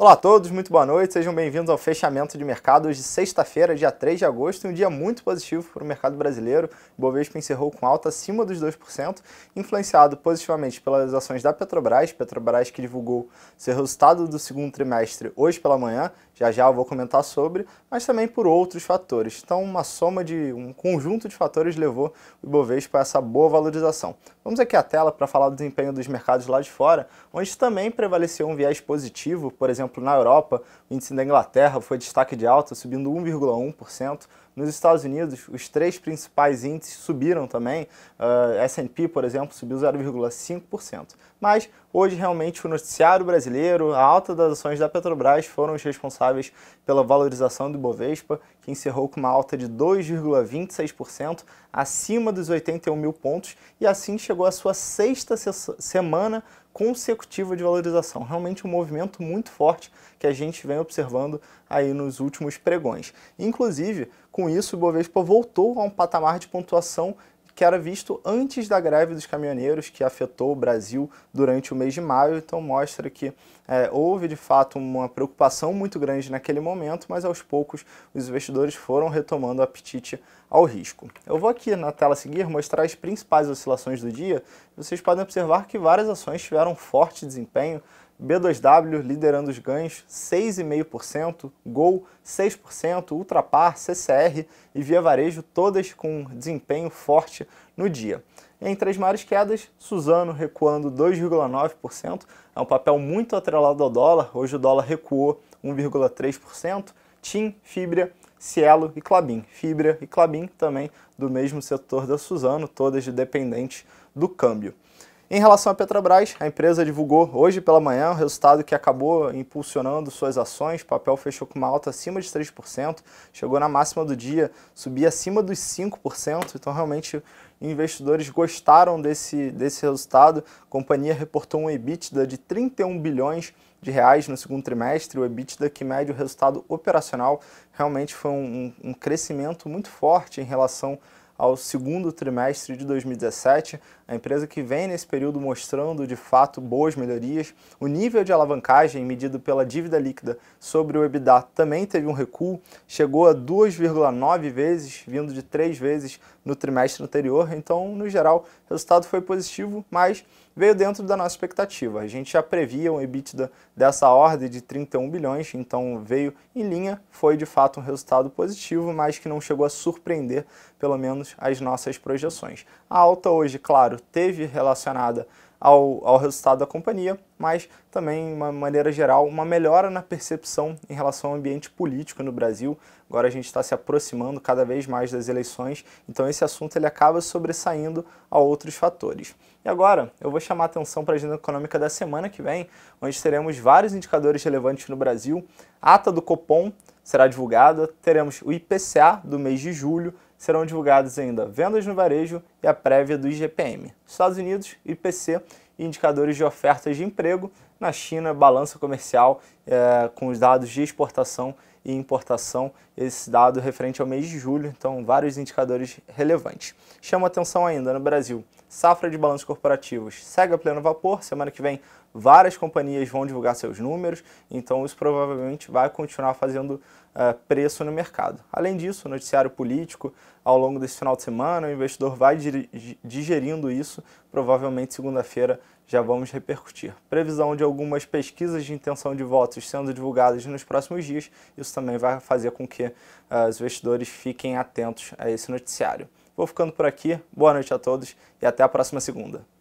Olá a todos, muito boa noite, sejam bem-vindos ao fechamento de mercado. Hoje, sexta-feira, dia 3 de agosto, um dia muito positivo para o mercado brasileiro. O Bovespa encerrou com alta acima dos 2%, influenciado positivamente pelas ações da Petrobras, Petrobras que divulgou seu resultado do segundo trimestre hoje pela manhã, já já eu vou comentar sobre, mas também por outros fatores. Então, uma soma de um conjunto de fatores levou o Bovespa a essa boa valorização. Vamos aqui à tela para falar do desempenho dos mercados lá de fora, onde também prevaleceu um viés positivo, por exemplo, exemplo, na Europa, o índice da Inglaterra foi destaque de alta, subindo 1,1%. Nos Estados Unidos, os três principais índices subiram também. Uh, ah, S&P, por exemplo, subiu 0,5%. Mas Hoje, realmente, o noticiário brasileiro, a alta das ações da Petrobras foram os responsáveis pela valorização do Bovespa, que encerrou com uma alta de 2,26%, acima dos 81 mil pontos, e assim chegou à sua sexta semana consecutiva de valorização. Realmente um movimento muito forte que a gente vem observando aí nos últimos pregões. Inclusive, com isso, o Bovespa voltou a um patamar de pontuação que era visto antes da greve dos caminhoneiros que afetou o Brasil durante o mês de maio. Então mostra que é, houve de fato uma preocupação muito grande naquele momento, mas aos poucos os investidores foram retomando o apetite ao risco. Eu vou aqui na tela seguir mostrar as principais oscilações do dia. Vocês podem observar que várias ações tiveram forte desempenho. B2W liderando os ganhos 6,5%, Gol 6%, Ultrapar, CCR e Via Varejo, todas com desempenho forte no dia. Entre as maiores quedas, Suzano recuando 2,9%, é um papel muito atrelado ao dólar, hoje o dólar recuou 1,3%, TIM, Fibra, Cielo e Clabin. Fibra e Clabin também do mesmo setor da Suzano, todas dependentes do câmbio. Em relação à Petrobras, a empresa divulgou hoje pela manhã o um resultado que acabou impulsionando suas ações. O papel fechou com uma alta acima de 3%, chegou na máxima do dia, subia acima dos 5%. Então, realmente, investidores gostaram desse, desse resultado. A companhia reportou um EBITDA de 31 bilhões de reais no segundo trimestre, o EBITDA que mede o resultado operacional. Realmente foi um, um crescimento muito forte em relação ao segundo trimestre de 2017, a empresa que vem nesse período mostrando de fato boas melhorias. O nível de alavancagem medido pela dívida líquida sobre o EBITDA também teve um recuo, chegou a 2,9 vezes, vindo de 3 vezes no trimestre anterior. Então, no geral, o resultado foi positivo, mas veio dentro da nossa expectativa. A gente já previa um EBITDA dessa ordem de 31 bilhões, então veio em linha, foi de fato um resultado positivo, mas que não chegou a surpreender, pelo menos, as nossas projeções. A alta hoje, claro, teve relacionada ao, ao resultado da companhia, mas também, de uma maneira geral, uma melhora na percepção em relação ao ambiente político no Brasil. Agora a gente está se aproximando cada vez mais das eleições, então esse assunto ele acaba sobressaindo a outros fatores. E agora eu vou chamar a atenção para a agenda econômica da semana que vem, onde teremos vários indicadores relevantes no Brasil, a ata do Copom será divulgada, teremos o IPCA do mês de julho, serão divulgados ainda vendas no varejo e a prévia do IGPM. Estados Unidos, IPC e indicadores de ofertas de emprego. Na China, balança comercial é, com os dados de exportação e importação, esse dado referente ao mês de julho, então vários indicadores relevantes. Chama atenção ainda no Brasil, safra de balanços corporativos segue a pleno vapor, semana que vem várias companhias vão divulgar seus números, então isso provavelmente vai continuar fazendo uh, preço no mercado. Além disso, noticiário político, ao longo desse final de semana, o investidor vai digerindo isso, provavelmente segunda-feira já vamos repercutir. Previsão de algumas pesquisas de intenção de votos sendo divulgadas nos próximos dias, isso também vai fazer com que uh, os investidores fiquem atentos a esse noticiário. Vou ficando por aqui, boa noite a todos e até a próxima segunda.